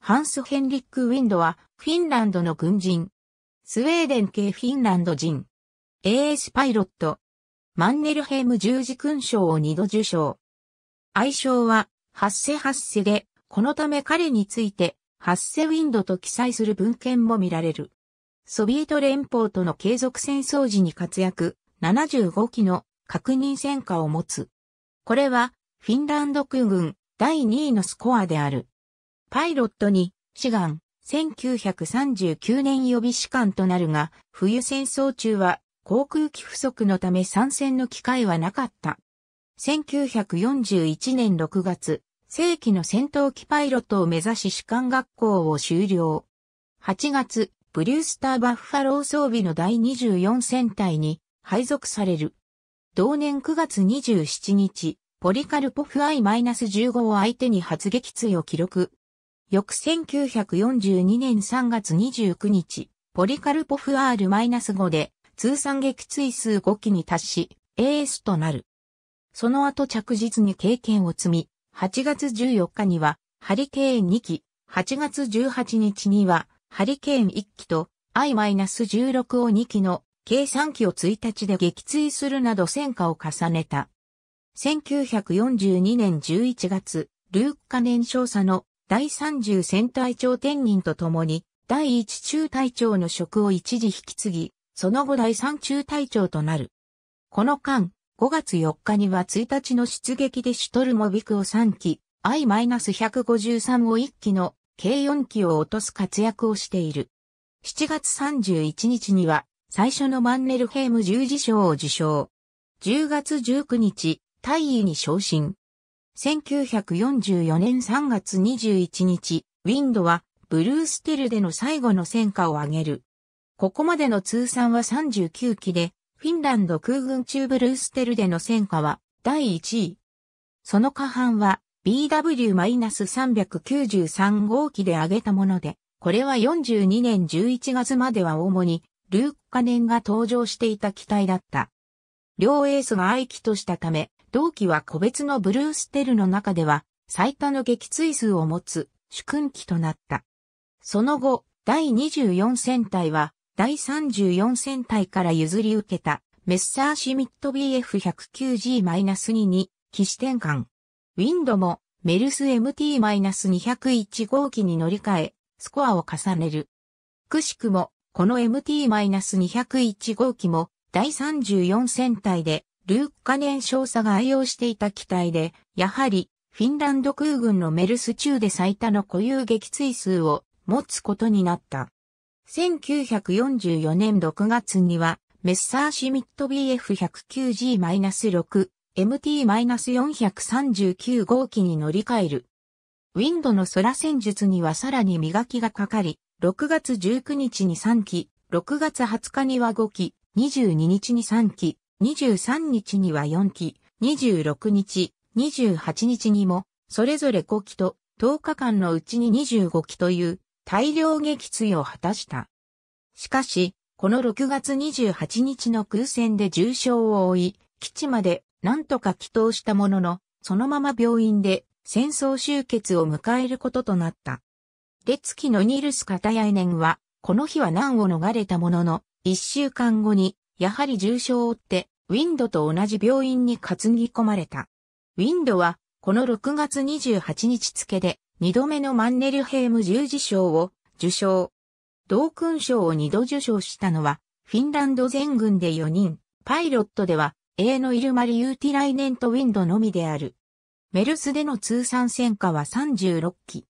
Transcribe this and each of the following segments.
ハンス・ヘンリック・ウィンドは、フィンランドの軍人。スウェーデン系フィンランド人。AS パイロット。マンネルヘム十字勲章を二度受賞。愛称は、ハッセハッセで、このため彼について、ハッセウィンドと記載する文献も見られる。ソビエト連邦との継続戦争時に活躍、75機の確認戦果を持つ。これは、フィンランド空軍第2位のスコアである。パイロットに、志願、1939年予備士官となるが、冬戦争中は航空機不足のため参戦の機会はなかった。1941年6月、正規の戦闘機パイロットを目指し士官学校を修了。8月、ブリュースターバッファロー装備の第24戦隊に配属される。同年9月27日、ポリカルポフ I-15 を相手に発撃墜を記録。翌1942年3月29日、ポリカルポフ R-5 で通算撃墜数5機に達し、AS となる。その後着実に経験を積み、8月14日にはハリケーン2機、8月18日にはハリケーン1機と I-16 を2機の計3機を1日で撃墜するなど戦果を重ねた。1942年11月、ルーク化年少佐の第30戦隊長天人と共に、第1中隊長の職を一時引き継ぎ、その後第3中隊長となる。この間、5月4日には1日の出撃でシュトルモビクを3機、I-153 を1機の計4機を落とす活躍をしている。7月31日には、最初のマンネルヘイム十字章を受賞。10月19日、大尉に昇進。1944年3月21日、ウィンドはブルーステルでの最後の戦果を挙げる。ここまでの通算は39機で、フィンランド空軍中ブルーステルでの戦果は第1位。その下半は BW-393 号機で挙げたもので、これは42年11月までは主にルーク・カネンが登場していた機体だった。両エースが愛機としたため、同期は個別のブルーステルの中では最多の撃墜数を持つ主君機となった。その後、第24戦隊は第34戦隊から譲り受けたメッサーシミット BF109G-2 に機種転換。ウィンドもメルス MT-201 号機に乗り換え、スコアを重ねる。くしくも、この MT-201 号機も第34戦隊でルーカネン少佐が愛用していた機体で、やはり、フィンランド空軍のメルス中で最多の固有撃墜数を持つことになった。1944年6月には、メッサーシミット BF109G-6、MT-439 号機に乗り換える。ウィンドの空戦術にはさらに磨きがかかり、6月19日に3機、6月20日には5機、22日に3機、23日には4期、26日、28日にも、それぞれ5期と、10日間のうちに25期という大量撃墜を果たした。しかし、この6月28日の空戦で重傷を負い、基地まで何とか帰投したものの、そのまま病院で戦争終結を迎えることとなった。列記のニルス・カタヤイネンは、この日は難を逃れたものの、1週間後にやはり重傷を負って、ウィンドと同じ病院に担ぎ込まれた。ウィンドは、この6月28日付で、2度目のマンネルヘイム十字賞を受賞。同勲賞を2度受賞したのは、フィンランド全軍で4人、パイロットでは、A のイルマリ・ユーティライネント・ウィンドのみである。メルスでの通算戦果は36期。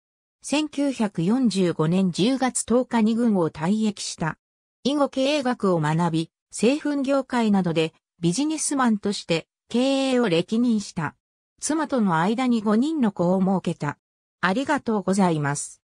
1945年10月10日に軍を退役した。囲碁経営学を学び、製粉業界などでビジネスマンとして経営を歴任した。妻との間に5人の子を設けた。ありがとうございます。